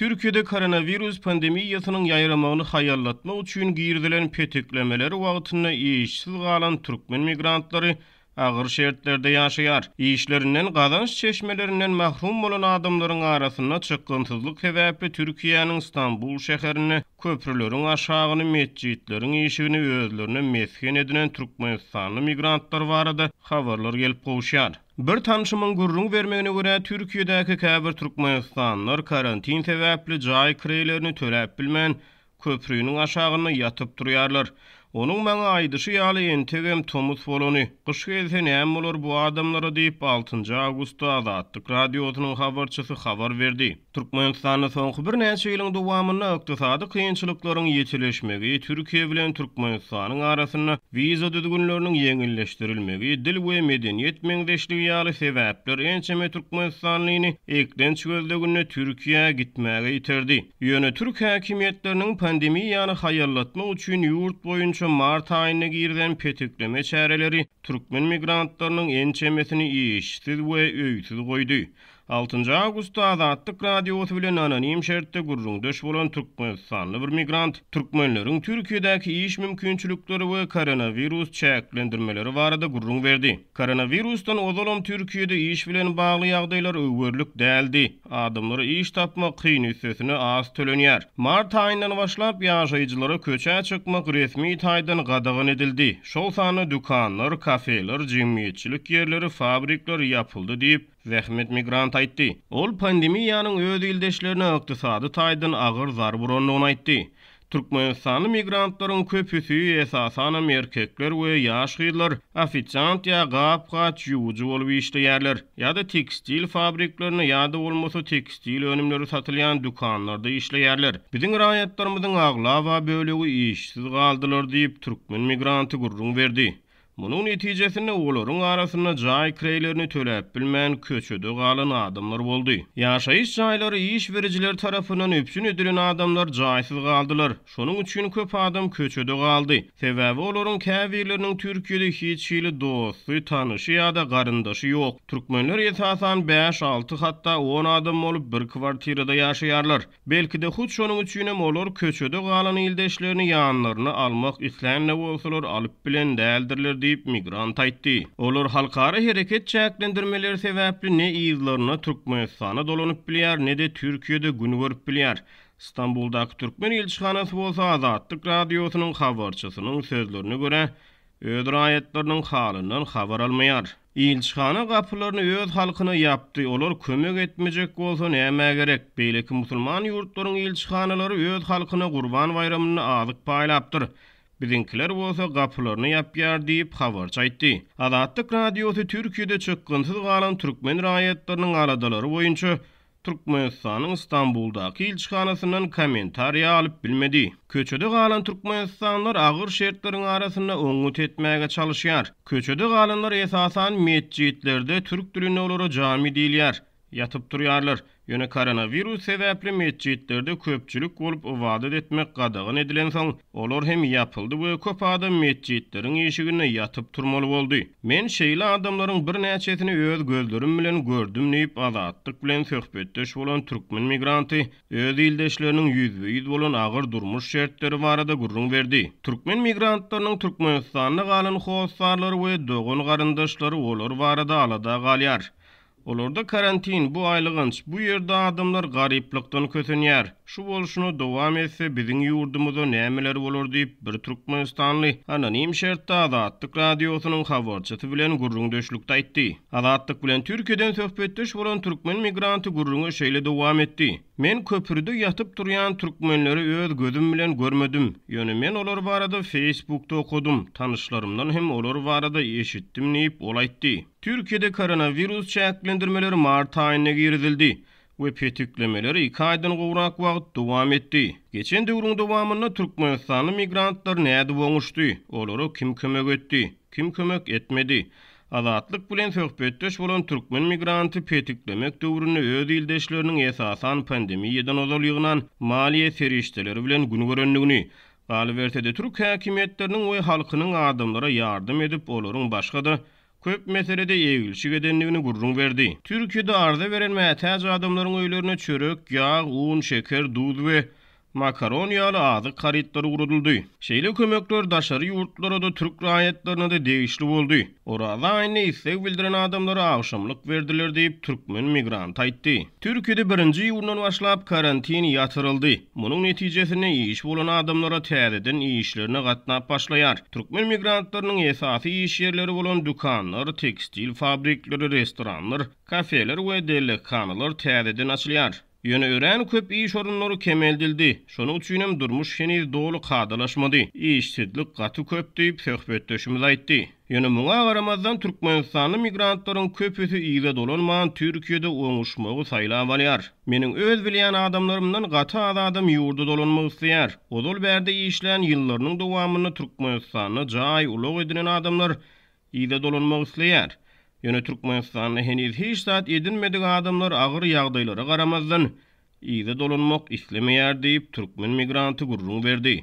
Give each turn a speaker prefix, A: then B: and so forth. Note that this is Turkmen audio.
A: Türkiýede koronawirus pandemiýasynyň ýaýramagyny haýallatmak üçin giyirdilen petiklemeleri wagtynda ýeşil galan türkmen migrantlary Ağır şertlerde yaşayar. İşlerinden gazanç çeşmelerinden mahrum olan adamların arasında çıkkıntızlık hevapı Türkiye'nin İstanbul şeherini, köprülerin aşağını, metciitlerin işini ve özlerine mesken edinen Türkmenistanlı migrantlar var adı. Havarlar gelip kovuşar. Bir tanışımın gurrun vermegine göre Türkiye'deki kabir Türkmenistanlar karantin sebeple cay kreylerini tölep bilmen köprünün aşağına yatıp duruyarlar. Onuň maňa aýdyşy ýaly entegem tomus bolany. Gyş gelse näme bolar bu adamlara diýip 6-njy awgustda Adatdyk radiosynyň habarçysy habar berdi. Türkmenistanyň soňky bir näçe ýylyň dowamyny ökdesadyk kynçylyklaryň ýetileşmegi, Türkiýe bilen Türkmenistanyň arasyny wiza düzgünlüklerini ýeňilleşdirilmegi, dil we medeniýet meňdeşligi ýaly sebäpler ençeme Türkmenistanyň ekden çykdy güne Türkiýe gitmäge iterdi. Ýöne Türk häkimetleriniň pandemiýany haýallatmak üçin ýurt boýunça mart aýyna girden petikleme çäreleri türkmen migrantlarynyň ençemesini iýişdi we öýtüli goýdy. 6 avgusta azatlyk radiosu bilen anonim şertde gurrun döş bolan türkmenistanly bir migrant türkmenleriň Türkiýedäki iş mümkinçilikleri we koronavirus çäklendirmeleri barada gurrun berdi. Koronavirustan ozolom Türkiýede iş bilen bagly ýagdaýlar öwürlük däldi. Adımları iş tapmak kyn ýetsesini az tölenýär. Mart aýynyň başlap ýaşaýjylara köçe çykmak resmi taýdan gadagyn edildi. Şol sany dukanlar, kafeler, cemiyetçilik yerleri, fabrikler yapıldı deyip Zähmet migrant aýtdy. Ol pandemiýanyň öz ýyldaşlaryna ykdysady taýdan agyr zarbur onuň aýtdy. Türkmen sanly migrantlaryň köpüsi esasan Amerikalylar we ýaş gyýlar, afitsant ýa gapgaç ýuwuj bolup işleýärler. Ýa-da tekstil fabriklaryny ýa-da bolmasa tekstil önümleri satylýan dukanlarda işleýärler. Biziň raýatlarymyzyň we bölegi işsiz galdylar diýip türkmen migranty gurrun berdi. Munun netijesinde oglaryň arasynda jaý kreýlerini töläp bilmän köçüdi galyn adamlar boldy. Ýaşaýyş jaýlary iş bericiler tarapynyň üpsün edilen adamlar jaýsyz galdylar. Şonuň üçin köp adam köçüdi galdy. Sebäbi olaryň käwirleriniň Türkiýede hiç hili dostu, tanışy ýa-da garyndaşy ýok. Türkmenler ýetasan 5-6 hatda 10 adam bolup bir kwartirada ýaşaýarlar. Belki de hut şonuň üçin hem olar köçüdi galyň ýyldaşlaryny ýanlaryna almak islänne bolsalar alyp bilen däldirler. deyip migrant aýtdy. Olar halkara hereket çäklendirmeleri sebäpli ne iýizlerini Türkmenistana dolanyp bilýär, ne de Türkiýede gün görüp bilýär. İstanbuldaky Türkmen elçixanasy bolsa Azatlyk radiosynyň habarçysynyň sözlerini görä öýdür aýetlerini halyndan habar almaýar. Elçixana gapylaryny öz halkyna ýapdy. Olar kömek etmejek bolsa näme gerek? Beýleki musulman ýurtlaryň elçixanalary öz halkyna Gurban bayramyny alyp paýlapdyr. Bizinkiler bolsa gapylaryny ýapýar diýip habar çaýtdy. Adatlyk radiosu Türkiýede çykgynsyz galan türkmen raýatlarynyň aradalary boýunça Türkmenistanyň Istanbuldaky ilçhanasynyň komentariya alyp bilmedi. Köçede galan türkmenistanlar agyr şertleriň arasynda öňü tetmäge çalyşýar. Köçede galanlar esasan meçitlerde türk dilini olara jami diýilýär, ýatyp durýarlar. Yöne koronavirus sebäpli meçitlerde köpçülük bolup ovadat etmek gadagyn edilen soň, olar hem ýapyldy bu köp adam meçitleriň eşigine ýatyp turmaly boldy. Men şeýle adamlaryň bir näçesini öz gözlerim bilen gördüm diýip azatlyk bilen söhbetdeş bolan türkmen migranty öz ýyldaşlarynyň ýüzbe ýüz bolan agyr durmuş şertleri barada gurrun berdi. Türkmen migrantlarynyň Türkmenistanyň galyn hoýsarlary we dogun garandaşlary olar barada alada galýar. Olorda karantin bu aylıgınç, bu yerde adamlar gariplikden kötünyer. Şu bolşunu devam etse bizim yurdumuzda nemeler olur deyip bir Türkmenistanlı anonim şertte Azatlık Radyosu'nun havarçatı bilen gurrun döşlükte etti. Azatlık bilen Türkiye'den söhbetteş olan Türkmen migranti gurrunu şeyle devam etti. Men köpürdü yatıp duruyan Türkmenleri öz gözüm bilen görmedim. Yönü men olur varada Facebook'ta okudum. Tanışlarımdan hem olur varada eşittim neyip olaytti. Türkiye'de koronavirus çayaklen sendirmeler mart aýyna girizildi. ve petiklemeler iki aýdan gowrak wagt dowam etdi. Geçen döwrüň dowamyna Türkmenistanly migrantlar näde boňuşdy? Olary kim kömek etdi? Kim kömek etmedi? Azatlyk bilen söhbetdeş bolan türkmen migranty petiklemek döwrüni öz ýeldeşleriniň esasan pandemiýadan ozal ýygnan maliýe ferişdeleri bilen gün görenligini galy berdi. Türk häkimetleriniň we halkynyň adamlara ýardym edip olaryň başga da köp meselede eýigilşik edenligini gurrun berdi. Türkiýede arda berilmäge täze adamlaryň öýlerine çörek, ýağ, un, şeker, duz we ala ağzı karitleri guruldy. Şeýle kömekler daşary ýurtlara da türk raýatlaryna da degişli boldy. Orada aýny ise bildiren adamlara awşamlyk berdiler diýip türkmen migrant aýtdy. Türkiýede birinji ýurdan başlap karantin ýatyryldy. Munyň netijesinde iş bolan adamlara täzeden işlerine gatnap başlaýar. Türkmen migrantlarynyň esasy iş yerleri bolan dukanlar, tekstil fabrikleri, restoranlar, kafeler we delikanlar täzeden açylýar. Yönü ören köp iş orunları kemeldildi. Şonu üçünüm durmuş şeni dolu kadalaşmadı. İşsizlik katı köp deyip sohbet aytti. Yönü muğa aramazdan Türkmenistanlı migrantların köpüsü iyiyle dolanman Türkiye'de oğuşmağı sayla avaliyar. Menin öz bilyen adamlarımdan katı az adam yurda dolanma berdi Ozol berde işleyen yıllarının dovamını Türkmenistanlı cay ulog edinin adamlar iyiyle dolanma ıslayar. Ýöne Türkmen heniz hiç zat edinmedik adamlar agyr ýagdaýlara garamazdan ýygy dolunmak islemeýär diýip türkmen migranti gurrun verdi.